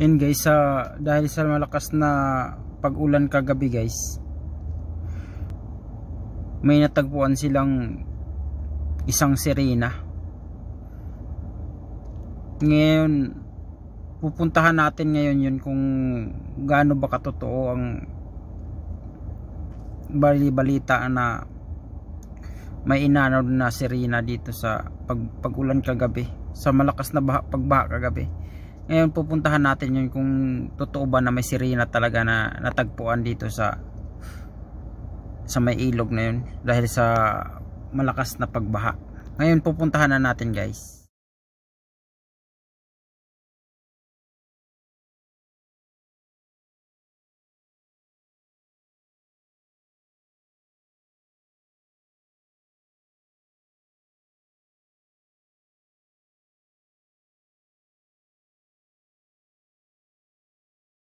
Yan guys, sa uh, dahil sa malakas na pag-ulan kagabi guys, may natagpuan silang isang sirena. Ngayon, pupuntahan natin ngayon yun kung gaano ba katotoo ang bali-balita na may inanod na sirena dito sa pag pag-ulan kagabi sa malakas na baha, pagbaha kagabi ngayon pupuntahan natin yun kung totoo ba na may sirena talaga na natagpuan dito sa sa may ilog na yun dahil sa malakas na pagbaha. Ngayon pupuntahan na natin guys.